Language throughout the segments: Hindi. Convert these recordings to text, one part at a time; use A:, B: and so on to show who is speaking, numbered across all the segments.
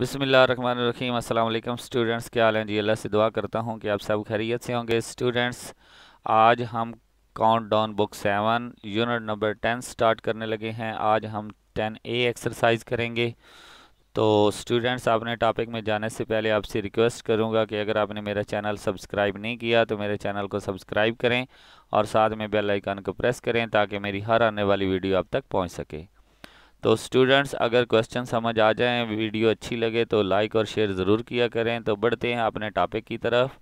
A: बिसमीम अल्लाम स्टूडेंट्स क्या हाल हैं जी अल्लाह से दुआ करता हूँ कि आप सब खैरियत से होंगे स्टूडेंट्स आज हम count down book seven unit number ten start करने लगे हैं आज हम टेन ए एक्सरसाइज करेंगे तो स्टूडेंट्स आपने टॉपिक में जाने से पहले आपसे रिक्वेस्ट करूँगा कि अगर आपने मेरा चैनल सब्सक्राइब नहीं किया तो मेरे चैनल को सब्सक्राइब करें और साथ में बेल आइकन को प्रेस करें ताकि मेरी हर आने वाली वीडियो आप तक पहुँच सके तो स्टूडेंट्स अगर क्वेश्चन समझ आ जाएँ वीडियो अच्छी लगे तो लाइक और शेयर ज़रूर किया करें तो बढ़ते हैं अपने टॉपिक की तरफ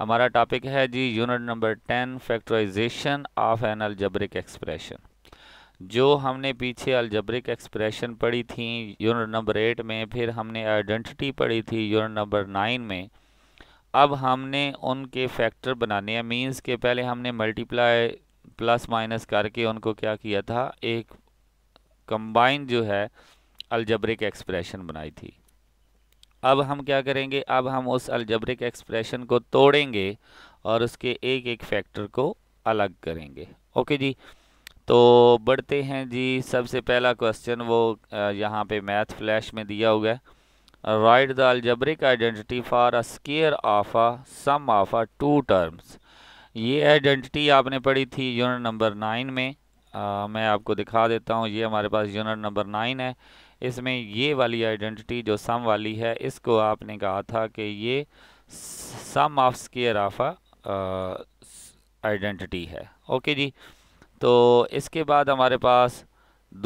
A: हमारा टॉपिक है जी unit number ten factorization of an algebraic expression जो हमने पीछे अलजबरिक एक्सप्रेशन पढ़ी थी यूनिट नंबर एट में फिर हमने आइडेंटिटी पढ़ी थी यूनिट नंबर नाइन में अब हमने उनके फैक्टर बनाने हैं मींस के पहले हमने मल्टीप्लाई प्लस माइनस करके उनको क्या किया था एक कंबाइन जो है अलजबरिक एक्सप्रेशन बनाई थी अब हम क्या करेंगे अब हम उस अलजबरिक एक्सप्रेशन को तोड़ेंगे और उसके एक एक फैक्टर को अलग करेंगे ओके जी तो बढ़ते हैं जी सबसे पहला क्वेश्चन वो यहाँ पे मैथ फ्लैश में दिया हुआ है write the algebraic identity for a square of a sum of a two terms ये आइडेंटिटी आपने पढ़ी थी यूनिट नंबर नाइन में आ, मैं आपको दिखा देता हूँ ये हमारे पास यूनिट नंबर नाइन है इसमें ये वाली आइडेंटिटी जो सम वाली है इसको आपने कहा था कि ये sum of square of identity है ओके जी तो इसके बाद हमारे पास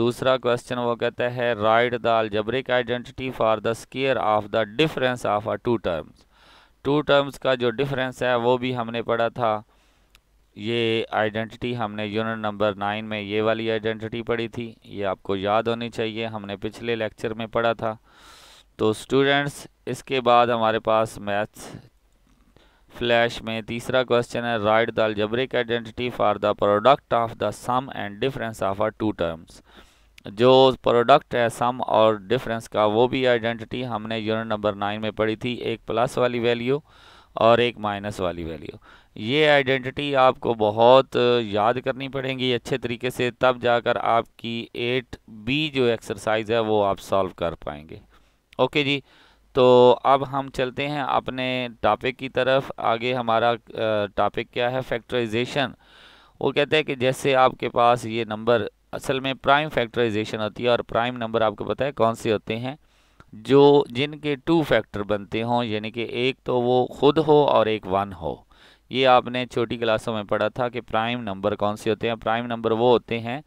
A: दूसरा क्वेश्चन वो कहता है write the algebraic identity for the square of the difference of a two terms two terms का जो डिफरेंस है वो भी हमने पढ़ा था ये आइडेंटिटी हमने यूनिट नंबर नाइन में ये वाली आइडेंटिटी पढ़ी थी ये आपको याद होनी चाहिए हमने पिछले लेक्चर में पढ़ा था तो स्टूडेंट्स इसके बाद हमारे पास मैथ्स फ्लैश में तीसरा क्वेश्चन है write the algebraic identity for the product of the sum and difference of our two terms जो प्रोडक्ट है सम और डिफरेंस का वो भी आइडेंटिटी हमने यूनिट नंबर नाइन में पढ़ी थी एक प्लस वाली वैल्यू और एक माइनस वाली वैल्यू ये आइडेंटिटी आपको बहुत याद करनी पड़ेगी अच्छे तरीके से तब जाकर आपकी एट बी जो एक्सरसाइज है वो आप सॉल्व कर पाएंगे ओके जी तो अब हम चलते हैं अपने टॉपिक की तरफ आगे हमारा टॉपिक क्या है फैक्टराइजेशन वो कहते हैं कि जैसे आपके पास ये नंबर असल में प्राइम फैक्टराइजेशन होती है और प्राइम नंबर आपको पता है कौन से होते हैं जो जिनके टू फैक्टर बनते हों यानी कि एक तो वो खुद हो और एक वन हो ये आपने छोटी क्लासों में पढ़ा था कि प्राइम नंबर कौन से होते हैं प्राइम नंबर वो होते हैं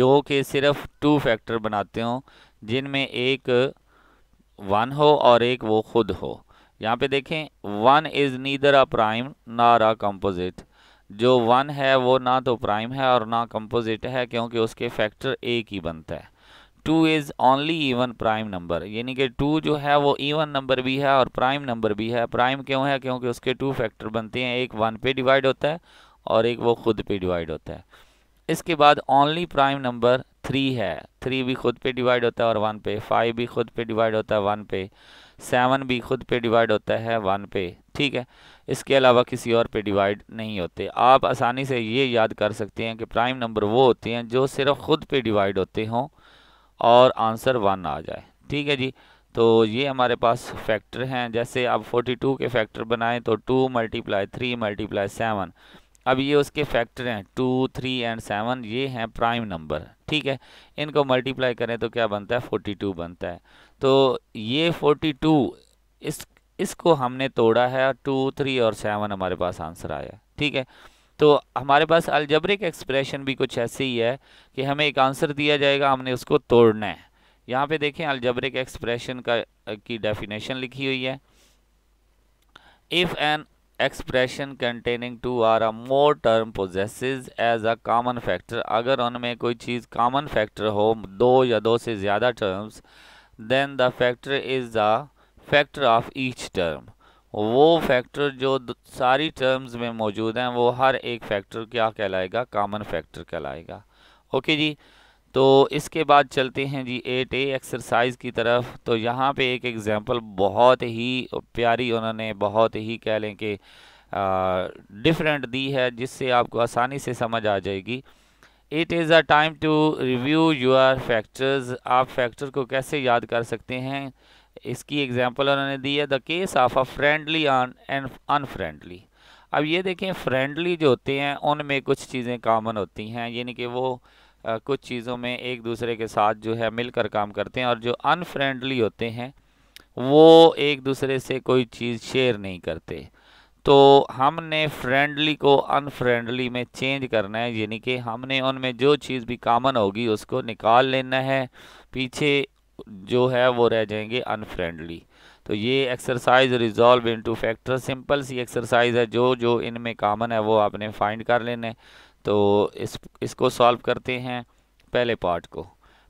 A: जो कि सिर्फ टू फैक्टर बनाते हों जिनमें एक वन हो और एक वो खुद हो यहाँ पे देखें one is neither a prime nor a composite जो वन है वो ना तो प्राइम है और ना कंपोजिट है क्योंकि उसके फैक्टर एक ही बनता है two is only even prime number यानी कि टू जो है वो इवन नंबर भी है और प्राइम नंबर भी है प्राइम क्यों है क्योंकि उसके टू फैक्टर बनते हैं एक वन पे डिवाइड होता है और एक वो खुद पे डिवाइड होता है इसके बाद ओनली प्राइम नंबर थ्री है थ्री भी खुद पे डिवाइड होता है और वन पे फाइव भी खुद पे डिवाइड होता है वन पे सेवन भी खुद पे डिवाइड होता है वन पे ठीक है इसके अलावा किसी और पे डिवाइड नहीं होते आप आसानी से ये याद कर सकते हैं कि प्राइम नंबर वो होते हैं जो सिर्फ खुद पे डिवाइड होते हों और आंसर वन आ जाए ठीक है जी तो ये हमारे पास फैक्टर हैं जैसे आप 42 के फैक्टर बनाएं तो 2 मल्टीप्लाई थ्री मल्टीप्लाई सेवन अब ये उसके फैक्टर हैं टू थ्री एंड सेवन ये हैं प्राइम नंबर ठीक है इनको मल्टीप्लाई करें तो क्या बनता है फोर्टी टू बनता है तो ये फोर्टी टू इस इसको हमने तोड़ा है टू थ्री और सेवन हमारे पास आंसर आया ठीक है तो हमारे पास अलजबरिक एक्सप्रेशन भी कुछ ऐसे ही है कि हमें एक आंसर दिया जाएगा हमने उसको तोड़ना है यहाँ पे देखें अलजबरिक एक्सप्रेशन का की डेफिनेशन लिखी हुई है if an expression containing two or a more term possesses as a common factor अगर उनमें कोई चीज़ कॉमन फैक्टर हो दो या दो से ज़्यादा terms then the factor is the factor of each term वो फैक्टर जो सारी टर्म्स में मौजूद हैं वो हर एक फैक्टर क्या कहलाएगा कामन फैक्टर कहलाएगा ओके जी तो इसके बाद चलते हैं जी एट ए एक्सरसाइज की तरफ तो यहाँ पे एक एग्ज़ाम्पल बहुत ही प्यारी उन्होंने बहुत ही कह लें कि डिफरेंट दी है जिससे आपको आसानी से समझ आ जाएगी it is a time to review your factors आप फैक्टर को कैसे याद कर सकते हैं इसकी एग्जांपल उन्होंने दी है the case of a friendly and unfriendly अब ये देखें फ्रेंडली जो होते हैं उनमें कुछ चीज़ें कामन होती हैं यानी कि वो आ, कुछ चीज़ों में एक दूसरे के साथ जो है मिलकर काम करते हैं और जो अनफ्रेंडली होते हैं वो एक दूसरे से कोई चीज़ शेयर नहीं करते तो हमने फ्रेंडली को अनफ्रेंडली में चेंज करना है यानी कि हमने उनमें जो चीज़ भी कामन होगी उसको निकाल लेना है पीछे जो है वो रह जाएंगे अनफ्रेंडली तो ये exercise resolve into factor simple सी एक्सरसाइज है जो जो इनमें कामन है वो आपने फाइंड कर लेने तो इस इसको सॉल्व करते हैं पहले पार्ट को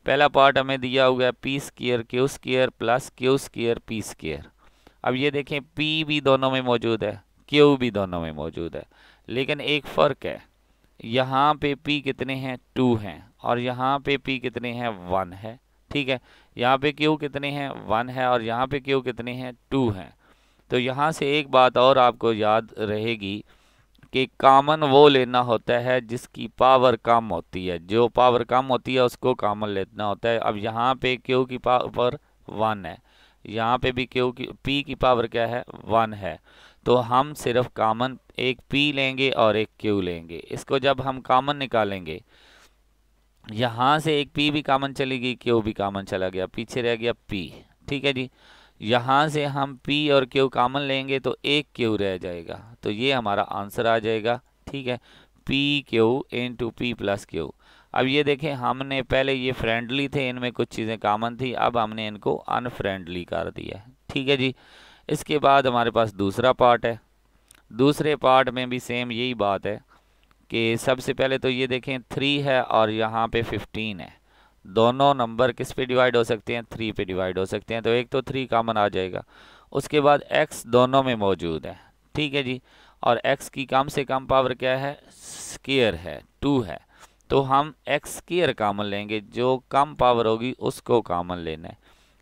A: पहला पार्ट हमें दिया हुआ है p square q square plus q square p square अब ये देखें पी भी दोनों में मौजूद है क्यू भी दोनों में मौजूद है लेकिन एक फ़र्क है यहाँ पे पी कितने हैं टू हैं और यहाँ पे पी कितने हैं वन है ठीक है यहाँ पे क्यू कितने हैं वन है और यहाँ पे क्यू कितने हैं टू हैं तो यहाँ से एक बात और आपको याद रहेगी कि कामन वो लेना होता है जिसकी पावर कम होती है जो पावर कम होती है उसको कामन लेना होता है अब यहाँ पे क्यू की पावर वन है यहाँ पे भी क्यू की पी की पावर क्या है वन है तो हम सिर्फ कामन एक पी लेंगे और एक क्यू लेंगे इसको जब हम कामन निकालेंगे यहाँ से एक पी भी कामन चली गई क्यू भी कामन चला गया पीछे रह गया पी ठीक है जी यहाँ से हम पी और क्यू कामन लेंगे तो एक क्यू रह जाएगा तो ये हमारा आंसर आ जाएगा ठीक है p q into p plus q अब ये देखें हमने पहले ये फ्रेंडली थे इनमें कुछ चीज़ें कामन थी अब हमने इनको अनफ्रेंडली कर दिया है ठीक है जी इसके बाद हमारे पास दूसरा पार्ट है दूसरे पार्ट में भी सेम यही बात है कि सबसे पहले तो ये देखें थ्री है और यहाँ पे फिफ्टीन है दोनों नंबर किस पे डिवाइड हो सकते हैं थ्री पे डिवाइड हो सकते हैं तो एक तो थ्री कामन आ जाएगा उसके बाद एक्स दोनों में मौजूद है ठीक है जी और एक्स की कम से कम पावर क्या है स्केयर है टू है तो हम एक्स स्केयर कामन लेंगे जो कम पावर होगी उसको कामन लेना है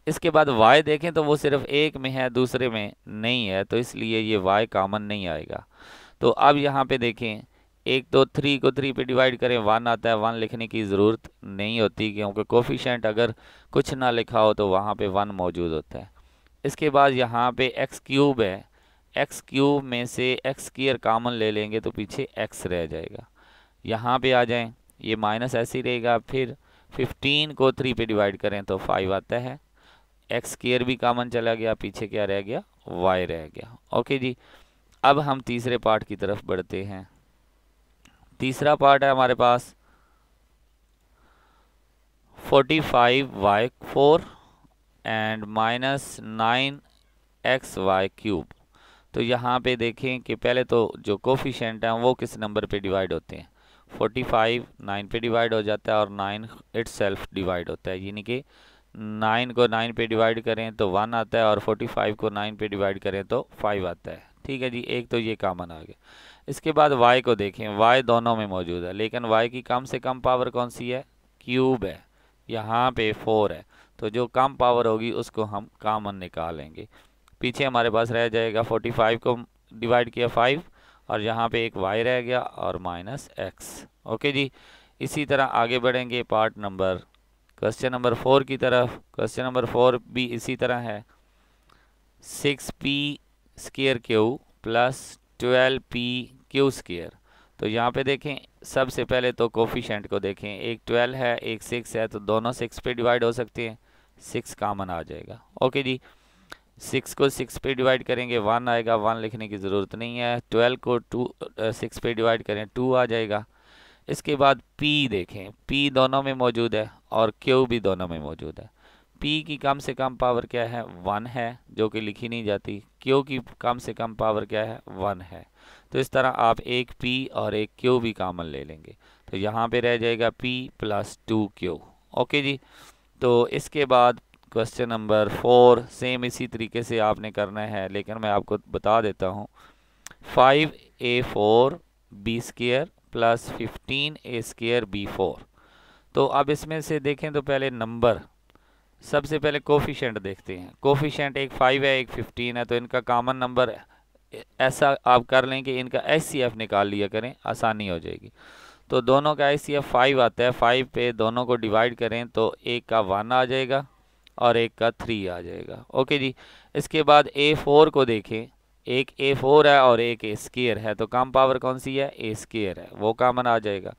A: इसके बाद वाई देखें तो वो सिर्फ एक में है दूसरे में नहीं है तो इसलिए ये वाई कामन नहीं आएगा तो अब यहाँ पे देखें एक दो थ्री को थ्री पे डिवाइड करें वन आता है वन लिखने की ज़रूरत नहीं होती क्योंकि कोफिशेंट अगर कुछ ना लिखा हो तो वहाँ पे वन मौजूद होता है इसके बाद यहाँ पे एक्स क्यूब है एक्स क्यूब में से एक्स कीयर कामन ले लेंगे तो पीछे एक्स रह जाएगा यहाँ पे आ जाएं ये माइनस ऐसे ही रहेगा फिर फिफ्टीन को थ्री पे डिवाइड करें तो फाइव आता है एक्स केयर भी कामन चला गया पीछे क्या रह गया वाई रह गया ओके जी अब हम तीसरे पार्ट की तरफ बढ़ते हैं तीसरा पार्ट है हमारे पास forty five y four and minus nine x y cube तो यहाँ पे देखें कि पहले तो जो कोफिशेंट हैं वो किस नंबर पे डिवाइड होते हैं फोर्टी फाइव नाइन पे डिवाइड हो जाता है और नाइन इट सेल्फ डिवाइड होता है यानी कि नाइन को नाइन पे डिवाइड करें तो वन आता है और फोर्टी फाइव को नाइन पे डिवाइड करें तो फाइव आता है ठीक है जी एक तो ये कामन आ गया इसके बाद वाई को देखें वाई दोनों में मौजूद है लेकिन वाई की कम से कम पावर कौन सी है क्यूब है यहाँ पे फोर है तो जो कम पावर होगी उसको हम कामन निकालेंगे पीछे हमारे पास रह जाएगा फोर्टी फाइव को डिवाइड किया फाइव और यहाँ पे एक वाई रह गया और माइनस एक्स ओके जी इसी तरह आगे बढ़ेंगे part number question number four की तरफ क्वेश्चन नंबर फोर भी इसी तरह है six p square q plus twelve p q square तो यहाँ पे देखें सबसे पहले तो कोफिशेंट को देखें एक ट्वेल्व है एक सिक्स है तो दोनों सिक्स पे डिवाइड हो सकते हैं सिक्स कामन आ जाएगा ओके जी सिक्स को सिक्स पे डिवाइड करेंगे वन आएगा वन लिखने की ज़रूरत नहीं है ट्वेल्व को टू सिक्स पे डिवाइड करें टू आ जाएगा इसके बाद पी देखें पी दोनों में मौजूद है और क्यू भी दोनों में मौजूद है पी की कम से कम पावर क्या है वन है जो कि लिखी नहीं जाती क्यू की कम से कम पावर क्या है वन है तो इस तरह आप एक पी और एक क्यू भी कामन ले लेंगे तो यहाँ पे रह जाएगा p plus two q okay जी तो इसके बाद क्वेश्चन नंबर फोर सेम इसी तरीके से आपने करना है लेकिन मैं आपको बता देता हूँ five a four b square plus fifteen a square b four तो अब इसमें से देखें तो पहले नंबर सबसे पहले कोफिशेंट देखते हैं कोफिशेंट एक फाइव है एक फिफ्टीन है तो इनका कॉमन नंबर ऐसा आप कर लें कि इनका एस निकाल लिया करें आसानी हो जाएगी तो दोनों का एच फाइव आता है फाइव पे दोनों को डिवाइड करें तो एक का वन आ जाएगा और एक का थ्री आ जाएगा ओके जी इसके बाद ए फोर को देखें एक ए फोर है और एक ए स्केयर है तो कम पावर कौन सी है ए स्केयर है वो कामन आ जाएगा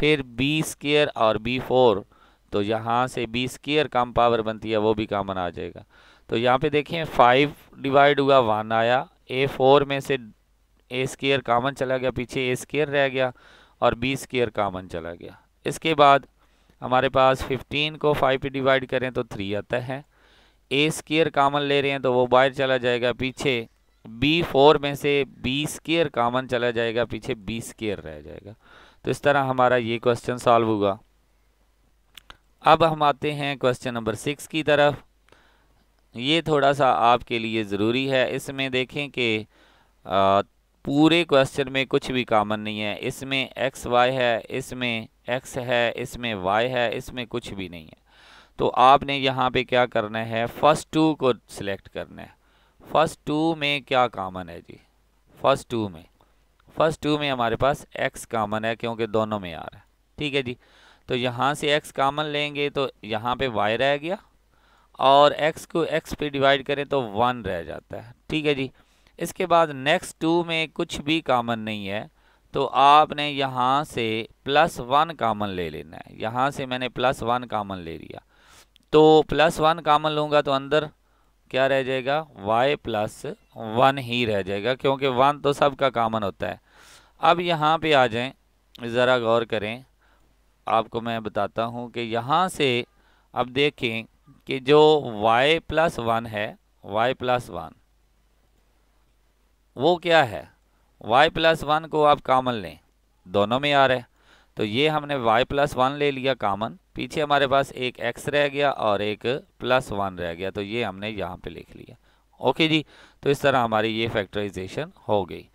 A: फिर बी स्केयर और बी फोर तो यहाँ से बी स्केयर कम पावर बनती है वो भी कामन आ जाएगा तो यहाँ पे देखें फाइव डिवाइड हुआ वन आया ए फोर में से ए स्केयर कामन चला गया पीछे ए स्केयर रह गया और बी स्केयर कामन चला गया इसके बाद हमारे पास फिफ्टीन को फाइव पे डिवाइड करें तो थ्री आता है ए स्केयर कामन ले रहे हैं तो वो बाहर चला जाएगा पीछे बी फोर में से बी स्केयर कामन चला जाएगा पीछे बी स्केयर रह जाएगा तो इस तरह हमारा ये क्वेश्चन सॉल्व हुआ अब हम आते हैं क्वेश्चन नंबर सिक्स की तरफ ये थोड़ा सा आपके लिए ज़रूरी है इसमें देखें कि पूरे क्वेश्चन में कुछ भी कामन नहीं है इसमें एक्स वाई है इसमें एक्स है इसमें वाई है इसमें कुछ भी नहीं है तो आपने यहाँ पे क्या करना है फ़र्स्ट टू को सिलेक्ट करना है फ़र्स्ट टू में क्या कामन है जी फ़र्स्ट टू में फ़र्स्ट टू में हमारे पास एक्स कामन है क्योंकि दोनों में आ रहा है ठीक है जी तो यहाँ से x कामन लेंगे तो यहाँ पे y रह गया और x को x पे डिवाइड करें तो वन रह जाता है ठीक है जी इसके बाद नेक्स्ट टू में कुछ भी कामन नहीं है तो आपने यहाँ से प्लस वन कामन ले लेना है यहाँ से मैंने प्लस वन कामन ले लिया तो प्लस वन कामन लूँगा तो अंदर क्या रह जाएगा वाई प्लस वन ही रह जाएगा क्योंकि वन तो सबका कामन होता है अब यहाँ पे आ जाएं ज़रा गौर करें आपको मैं बताता हूँ कि यहाँ से अब देखें कि जो y प्लस वन है y प्लस वन वो क्या है y प्लस वन को आप कामन लें दोनों में आ रहा है तो ये हमने y प्लस वन ले लिया कामन पीछे हमारे पास एक x रह गया और एक प्लस वन रह गया तो ये हमने यहाँ पे लिख लिया ओके जी तो इस तरह हमारी ये फैक्टराइजेशन हो गई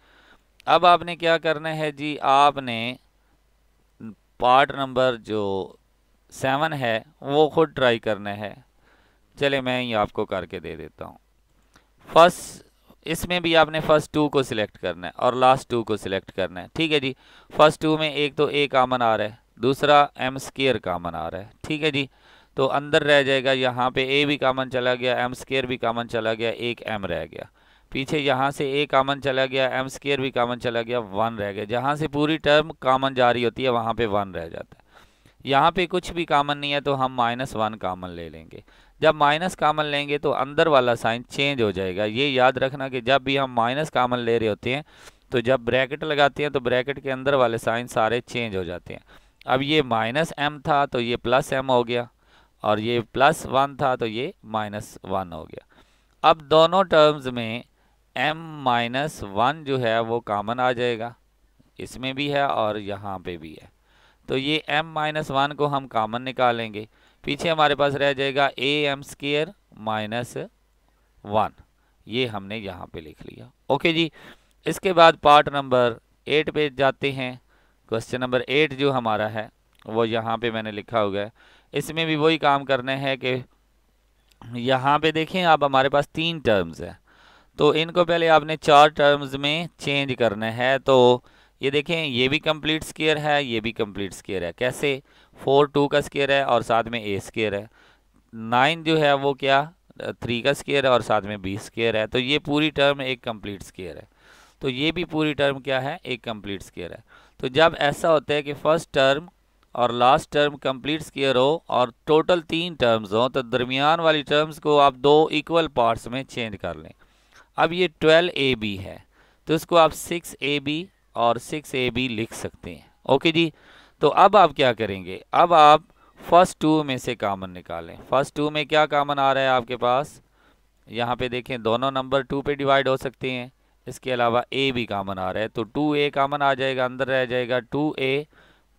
A: अब आपने क्या करना है जी आपने पार्ट नंबर जो सेवन है वो खुद ट्राई करना है चले मैं ये आपको करके दे देता हूँ फर्स्ट इसमें भी आपने फर्स्ट टू को सिलेक्ट करना है और लास्ट टू को सिलेक्ट करना है ठीक है जी फर्स्ट टू में एक तो ए कामन आ रहा है दूसरा एम स्केयर कामन आ रहा है ठीक है जी तो अंदर रह जाएगा यहाँ पे ए भी कामन चला गया एम स्केयर भी कामन चला गया एक एम रह गया पीछे यहाँ से ए कामन चला गया एम स्केयर भी कामन चला गया वन रह गया जहाँ से पूरी टर्म कामन जा रही होती है वहाँ पे वन रह जाता है यहाँ पे कुछ भी कामन नहीं है तो हम माइनस वन कामन ले लेंगे जब माइनस कामन लेंगे तो अंदर वाला साइन चेंज हो जाएगा ये याद रखना कि जब भी हम माइनस कामन ले रहे होते हैं तो जब ब्रैकेट लगाते हैं तो ब्रैकेट के अंदर वाले साइन सारे चेंज हो जाते हैं अब ये माइनस एम था तो ये प्लस एम हो गया और ये प्लस वन था तो ये माइनस वन हो गया अब दोनों टर्म्स में एम माइनस वन जो है वो कामन आ जाएगा इसमें भी है और यहाँ पे भी है तो ये एम माइनस वन को हम कामन निकालेंगे पीछे हमारे पास रह जाएगा a m square minus one ये हमने यहाँ पे लिख लिया ओके जी इसके बाद पार्ट नंबर एट पे जाते हैं क्वेश्चन नंबर एट जो हमारा है वो यहाँ पे मैंने लिखा हुआ है इसमें भी वही काम करना है कि यहाँ पे देखें आप हमारे पास तीन टर्म्स हैं तो इनको पहले आपने चार टर्म्स में चेंज करना है तो ये देखें ये भी कंप्लीट स्केयर है ये भी कंप्लीट स्केयर है कैसे फोर टू का स्केयर है और साथ में ए स्केयर है नाइन जो है वो क्या थ्री का स्केयर है और साथ में बी स्केयर है तो ये पूरी टर्म एक कंप्लीट स्केयर है तो ये भी पूरी टर्म क्या है एक कंप्लीट स्केयर है तो जब ऐसा होता है कि फर्स्ट टर्म और लास्ट टर्म कंप्लीट स्केयर हो और टोटल तीन टर्म्स हो तो दरमियान वाली टर्म्स को आप दो इक्वल पार्ट्स में चेंज कर लें अब ये ट्वेल्व ए बी है तो इसको आप सिक्स ए बी और सिक्स ए बी लिख सकते हैं ओके जी तो अब आप क्या करेंगे अब आप फर्स्ट टू में से कामन निकालें फर्स्ट टू में क्या कामन आ रहा है आपके पास यहाँ पे देखें दोनों नंबर टू पे डिवाइड हो सकते हैं इसके अलावा ए भी कामन आ रहा है तो टू ए कामन आ जाएगा अंदर रह जाएगा two a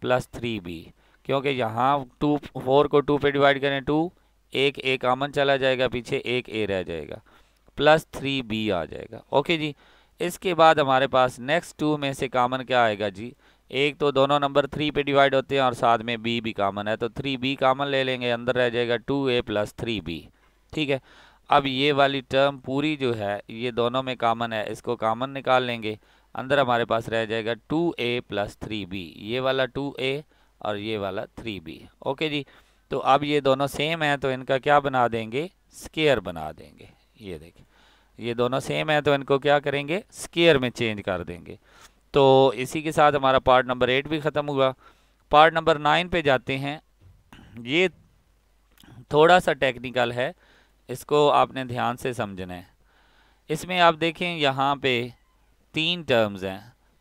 A: plus three b क्योंकि यहाँ टू फोर को टू पे डिवाइड करें टू एक ए कामन चला जाएगा पीछे एक ए रह जाएगा प्लस थ्री बी आ जाएगा ओके जी इसके बाद हमारे पास नेक्स्ट टू में से कामन क्या आएगा जी एक तो दोनों नंबर थ्री पे डिवाइड होते हैं और साथ में बी भी कामन है तो थ्री बी कामन ले लेंगे अंदर रह जाएगा two a plus three b ठीक है अब ये वाली टर्म पूरी जो है ये दोनों में कामन है इसको कामन निकाल लेंगे अंदर हमारे पास रह जाएगा two a plus three b ये वाला टू ए और ये वाला थ्री बी ओके जी तो अब ये दोनों सेम हैं तो इनका क्या बना देंगे स्केयर बना देंगे ये देखिए ये दोनों सेम है तो इनको क्या करेंगे स्केयर में चेंज कर देंगे तो इसी के साथ हमारा पार्ट नंबर एट भी ख़त्म हुआ पार्ट नंबर नाइन पे जाते हैं ये थोड़ा सा टेक्निकल है इसको आपने ध्यान से समझना है इसमें आप देखें यहाँ पे तीन टर्म्स हैं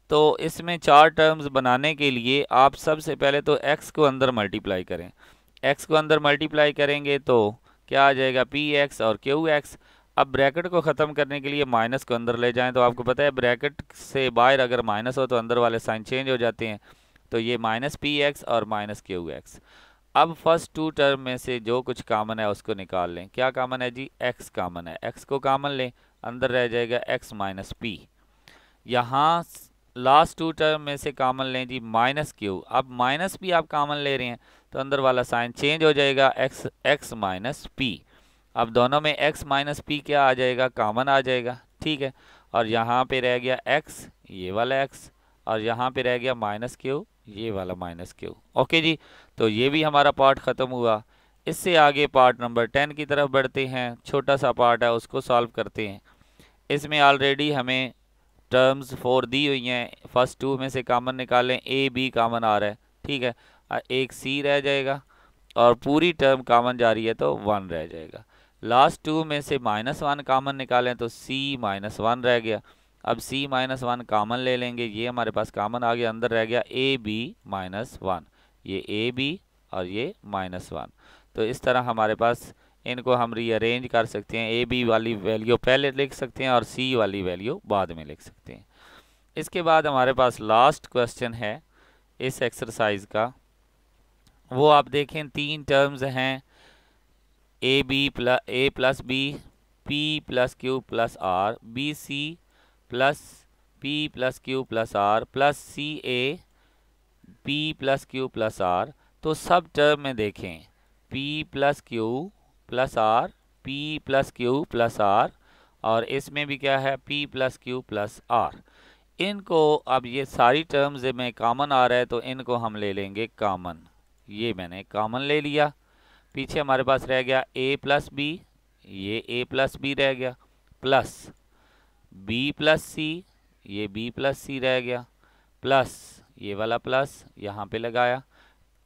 A: तो इसमें चार टर्म्स बनाने के लिए आप सबसे पहले तो एक्स को अंदर मल्टीप्लाई करें एक्स को अंदर मल्टीप्लाई करेंगे तो क्या आ जाएगा पी एक्स और क्यू एक्स अब ब्रैकेट को ख़त्म करने के लिए माइनस को अंदर ले जाएं तो आपको पता है ब्रैकेट से बाहर अगर माइनस हो तो अंदर वाले साइन चेंज हो जाते हैं तो ये माइनस पी एक्स और माइनस क्यू एक्स अब फर्स्ट टू टर्म में से जो कुछ कामन है उसको निकाल लें क्या कामन है जी एक्स कामन है एक्स को कामन लें अंदर रह जाएगा एक्स माइनस पी यहाँ लास्ट टू टर्म में से कामन लें जी माइनस क्यू अब माइनस भी आप कामन ले रहे हैं तो अंदर वाला साइन चेंज हो जाएगा एक्स एक्स माइनस पी अब दोनों में x माइनस पी क्या आ जाएगा कामन आ जाएगा ठीक है और यहाँ पे रह गया x ये वाला x और यहाँ पे रह गया माइनस क्यू ये वाला माइनस क्यू ओके जी तो ये भी हमारा पार्ट ख़त्म हुआ इससे आगे पार्ट नंबर टेन की तरफ बढ़ते हैं छोटा सा पार्ट है उसको सॉल्व करते हैं इसमें ऑलरेडी हमें टर्म्स फोर दी हुई हैं फर्स्ट टू में से कामन निकालें ए बी कामन आ रहा है ठीक है एक सी रह जाएगा और पूरी टर्म कामन जा रही है तो वन रह जाएगा लास्ट टू में से माइनस वन कामन निकालें तो सी माइनस वन रह गया अब सी माइनस वन कामन ले लेंगे ये हमारे पास कामन आ गया अंदर रह गया ए बी माइनस वन ये ए बी और ये माइनस वन तो इस तरह हमारे पास इनको हम रीअरेंज कर सकते हैं ए बी वाली वैल्यू पहले लिख सकते हैं और सी वाली वैल्यू बाद में लिख सकते हैं इसके बाद हमारे पास लास्ट क्वेश्चन है इस एक्सरसाइज का वो आप देखें तीन टर्म्स हैं a b plus a plus b p plus q plus r b c plus p plus q plus r plus c a p plus q plus r तो सब टर्म में देखें p plus q plus r p plus q plus r और इसमें भी क्या है p plus q plus r इनको अब ये सारी टर्म्स में कॉमन आ रहा है तो इनको हम ले लेंगे कॉमन ये मैंने कॉमन ले लिया पीछे हमारे पास रह गया ए प्लस बी ये ए प्लस बी रह गया प्लस बी प्लस सी ये बी प्लस सी रह गया प्लस ये वाला प्लस यहाँ पे लगाया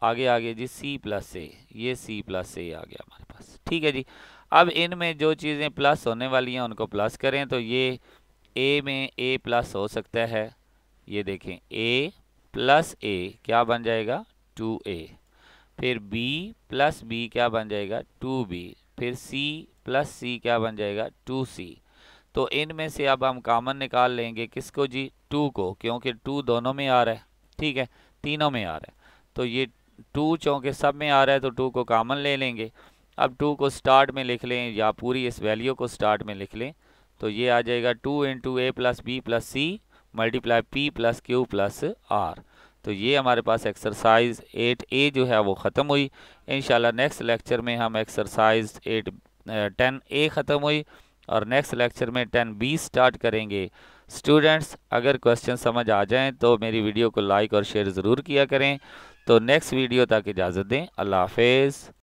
A: आगे आगे जी सी प्लस ए ये सी प्लस ए आ गया हमारे पास ठीक है जी अब इनमें जो चीज़ें प्लस होने वाली हैं उनको प्लस करें तो ये ए में ए प्लस हो सकता है ये देखें ए प्लस ए क्या बन जाएगा टू ए फिर b प्लस बी क्या बन जाएगा टू बी फिर c प्लस सी क्या बन जाएगा टू सी तो इनमें से अब हम कामन निकाल लेंगे किसको जी टू को क्योंकि टू दोनों में आ रहा है ठीक है तीनों में आ रहा है तो ये टू चौंके सब में आ रहा है तो टू को कामन ले लेंगे अब टू को स्टार्ट में लिख लें या पूरी इस वैल्यू को स्टार्ट में लिख लें तो ये आ जाएगा two into a plus b plus c multiply p plus q plus r तो ये हमारे पास एक्सरसाइज एट ए जो है वो ख़त्म हुई इन नेक्स्ट लेक्चर में हम एक्सरसाइज एट टेन ए ख़त्म हुई और नेक्स्ट लेक्चर में टेन बी स्टार्ट करेंगे स्टूडेंट्स अगर क्वेश्चन समझ आ जाएँ तो मेरी वीडियो को लाइक और शेयर ज़रूर किया करें तो नेक्स्ट वीडियो तक इजाज़त दें अल्लाह हाफिज़